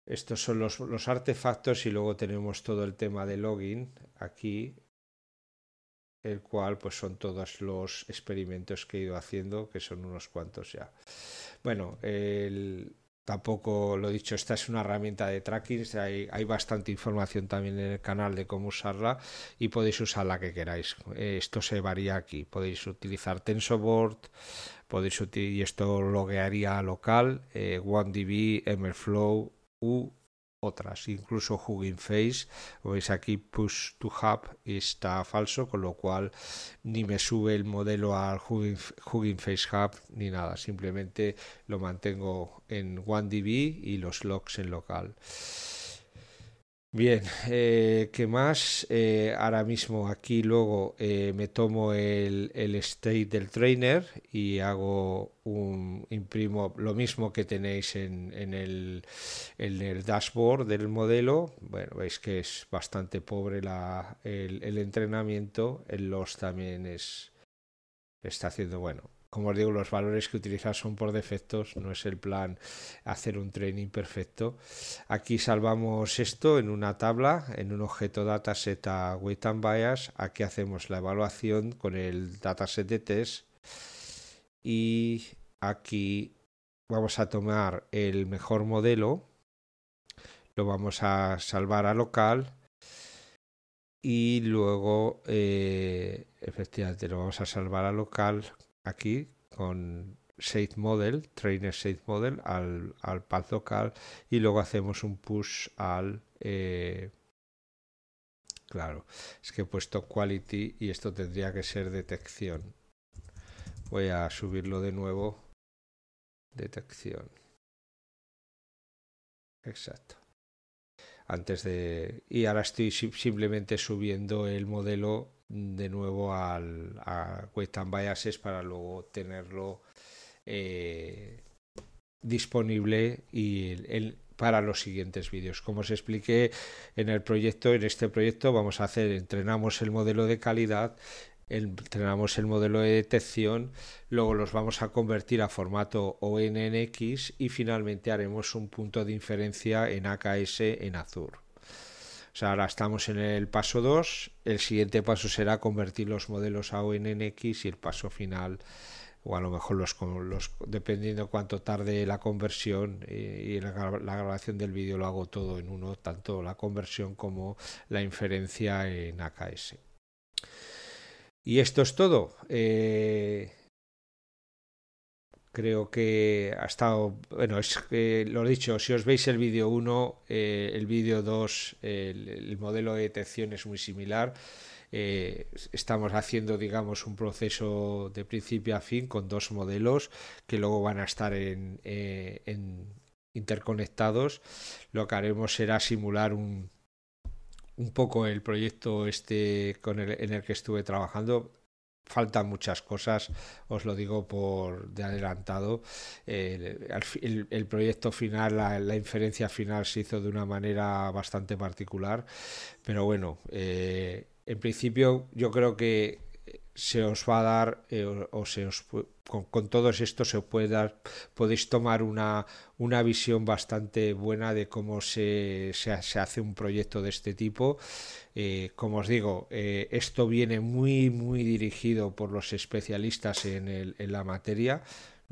estos son los, los artefactos y luego tenemos todo el tema de login aquí, el cual pues son todos los experimentos que he ido haciendo, que son unos cuantos ya. Bueno, el Tampoco lo he dicho, esta es una herramienta de tracking, hay, bastante información también en el canal de cómo usarla y podéis usar la que queráis. Eh, esto se varía aquí, podéis utilizar TensorBoard, podéis utilizar, y esto haría local, eh, OneDB, MLflow, U, otras. Incluso Hugging Face, veis pues aquí Push to Hub está falso, con lo cual ni me sube el modelo al Hugging, Face Hub ni nada. Simplemente lo mantengo en 1DB y los logs en local. Bien, eh, ¿qué más? Eh, ahora mismo aquí luego eh, me tomo el, state del trainer y hago un imprimo lo mismo que tenéis en, en, el, dashboard del modelo. Bueno, veis que es bastante pobre el, entrenamiento, en los también es, está haciendo, bueno, como os digo, los valores que utilizar son por defectos, no es el plan hacer un training perfecto. Aquí salvamos esto en una tabla, en un objeto dataset a weight and bias. Aquí hacemos la evaluación con el dataset de test y aquí vamos a tomar el mejor modelo, lo vamos a salvar a local y luego eh, efectivamente lo vamos a salvar a local aquí con Safe Model, Trainer save Model al, al path local y luego hacemos un push al... Eh, claro, es que he puesto quality y esto tendría que ser detección. Voy a subirlo de nuevo. Detección. Exacto. Antes de... Y ahora estoy simplemente subiendo el modelo de nuevo al, a Western Biases para luego tenerlo eh, disponible y para los siguientes vídeos. Como os expliqué en el proyecto, en este proyecto vamos a hacer, entrenamos el modelo de calidad, entrenamos el modelo de detección, luego los vamos a convertir a formato ONNX y finalmente haremos un punto de inferencia en AKS en Azure sea, ahora estamos en el paso 2, el siguiente paso será convertir los modelos a ONNX y el paso final, o a lo mejor los, los dependiendo cuánto tarde la conversión eh, y la, grabación del vídeo lo hago todo en uno, tanto la conversión como la inferencia en AKS. Y esto es todo. Eh, creo que ha estado, bueno, es que lo dicho, si os veis el vídeo 1, eh, el vídeo 2, el, modelo de detección es muy similar. Eh, estamos haciendo, digamos, un proceso de principio a fin con dos modelos que luego van a estar eh, interconectados. Lo que haremos será simular un, poco el proyecto este en el que estuve trabajando faltan muchas cosas, os lo digo por de adelantado. el, proyecto final, la, inferencia final se hizo de una manera bastante particular, pero bueno, eh, en principio yo creo que se os va a dar eh, o, se os con, con todos esto se puede dar podéis tomar una, una visión bastante buena de cómo se, se, hace un proyecto de este tipo eh, como os digo eh, esto viene muy muy dirigido por los especialistas en, el, en la materia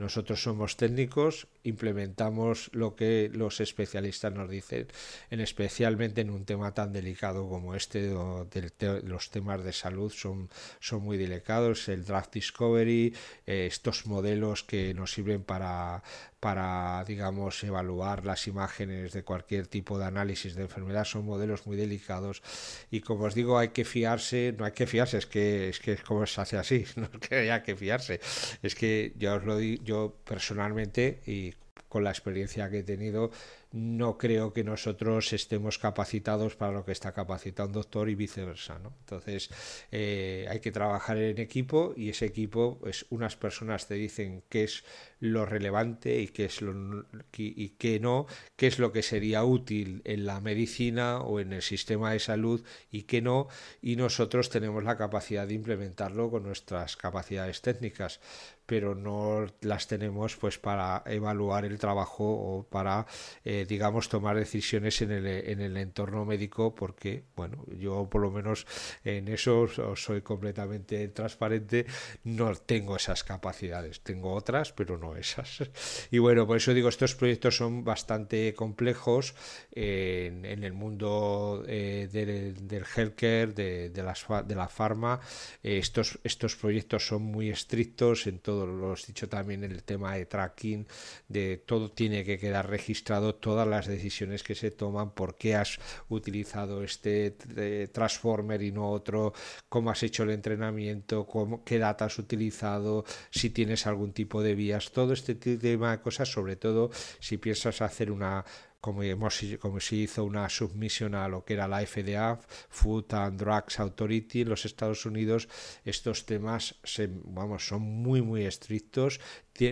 nosotros somos técnicos implementamos lo que los especialistas nos dicen, especialmente en un tema tan delicado como este, donde los temas de salud son, son muy delicados, el draft discovery, eh, estos modelos que nos sirven para, para, digamos, evaluar las imágenes de cualquier tipo de análisis de enfermedad, son modelos muy delicados y como os digo, hay que fiarse, no hay que fiarse, es que es, que como se hace así, <laughs> no es que haya que fiarse, es que yo os lo yo personalmente y con la experiencia que he tenido, no creo que nosotros estemos capacitados para lo que está capacitado un doctor y viceversa. Entonces, eh, hay que trabajar en equipo y ese equipo, es pues, unas personas te dicen qué es lo relevante y qué es lo y qué no, qué es lo que sería útil en la medicina o en el sistema de salud y qué no, y nosotros tenemos la capacidad de implementarlo con nuestras capacidades técnicas pero no las tenemos pues para evaluar el trabajo o para eh, digamos tomar decisiones en el, en el entorno médico porque bueno yo por lo menos en eso soy completamente transparente no tengo esas capacidades tengo otras pero no esas <laughs> y bueno por eso digo estos proyectos son bastante complejos eh, en, en el mundo eh, del, del, healthcare de, de, las, de la farma estos estos proyectos son muy estrictos en todo lo has dicho también en el tema de tracking, de todo tiene que quedar registrado, todas las decisiones que se toman, por qué has utilizado este eh, transformer y no otro, cómo has hecho el entrenamiento, qué data has utilizado, si tienes algún tipo de vías, todo este tema de cosas, sobre todo si piensas hacer una como, hemos, como se hizo una submisión a lo que era la FDA, Food and Drugs Authority, en los Estados Unidos, estos temas vamos, son muy, muy estrictos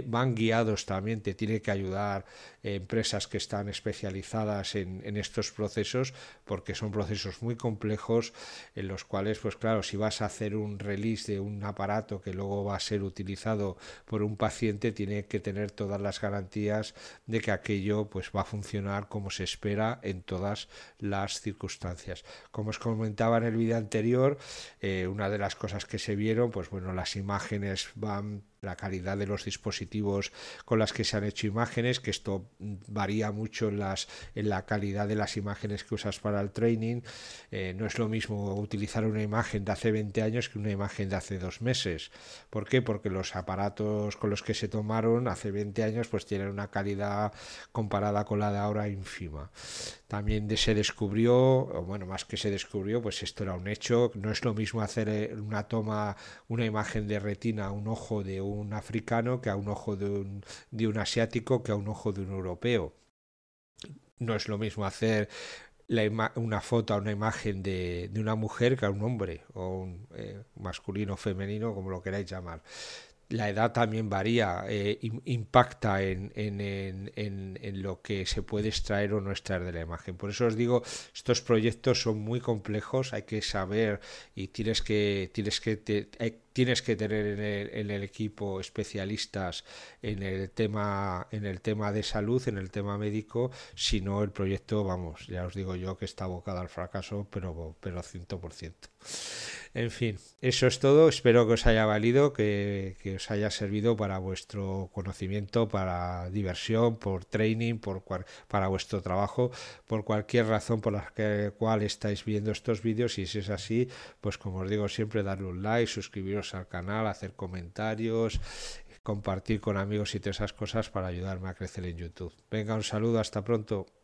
van guiados también, te tiene que ayudar eh, empresas que están especializadas en, estos procesos, porque son procesos muy complejos en los cuales, pues claro, si vas a hacer un release de un aparato que luego va a ser utilizado por un paciente, tiene que tener todas las garantías de que aquello pues va a funcionar como se espera en todas las circunstancias. Como os comentaba en el vídeo anterior, eh, una de las cosas que se vieron, pues bueno, las imágenes van la calidad de los dispositivos con las que se han hecho imágenes, que esto varía mucho en, las, en la calidad de las imágenes que usas para el training. Eh, no es lo mismo utilizar una imagen de hace 20 años que una imagen de hace dos meses. ¿Por qué? Porque los aparatos con los que se tomaron hace 20 años pues tienen una calidad comparada con la de ahora ínfima también se descubrió, o bueno, más que se descubrió, pues esto era un hecho, no es lo mismo hacer eh, una toma, una imagen de retina a un ojo de un africano que a un ojo de un, asiático que a un ojo de un europeo. No es lo mismo hacer una foto, a una imagen de, una mujer que a un hombre, o un eh, masculino, femenino, como lo queráis llamar la edad también varía, eh, impacta en, en, lo que se puede extraer o no extraer de la imagen. Por eso os digo, estos proyectos son muy complejos, hay que saber y tienes que, tienes que, tienes que tener en el, equipo especialistas en el tema en el tema de salud en el tema médico si no el proyecto vamos ya os digo yo que está abocado al fracaso pero pero 100% en fin, eso es todo. Espero que os haya valido, que, os haya servido para vuestro conocimiento, para diversión, por training, para vuestro trabajo, por cualquier razón por la cual estáis viendo estos vídeos. Y si es así, pues como os digo siempre, darle un like, suscribiros al canal, hacer comentarios, compartir con amigos y todas esas cosas para ayudarme a crecer en YouTube. Venga, un saludo, hasta pronto.